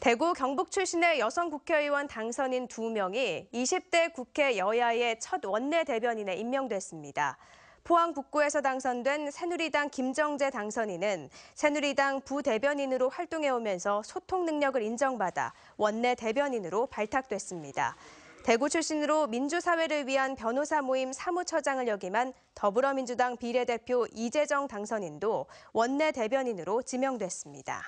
대구 경북 출신의 여성 국회의원 당선인 2명이 20대 국회 여야의 첫 원내 대변인에 임명됐습니다. 포항 북구에서 당선된 새누리당 김정재 당선인은 새누리당 부대변인으로 활동해오면서 소통 능력을 인정받아 원내 대변인으로 발탁됐습니다. 대구 출신으로 민주사회를 위한 변호사 모임 사무처장을 역임한 더불어민주당 비례대표 이재정 당선인도 원내 대변인으로 지명됐습니다.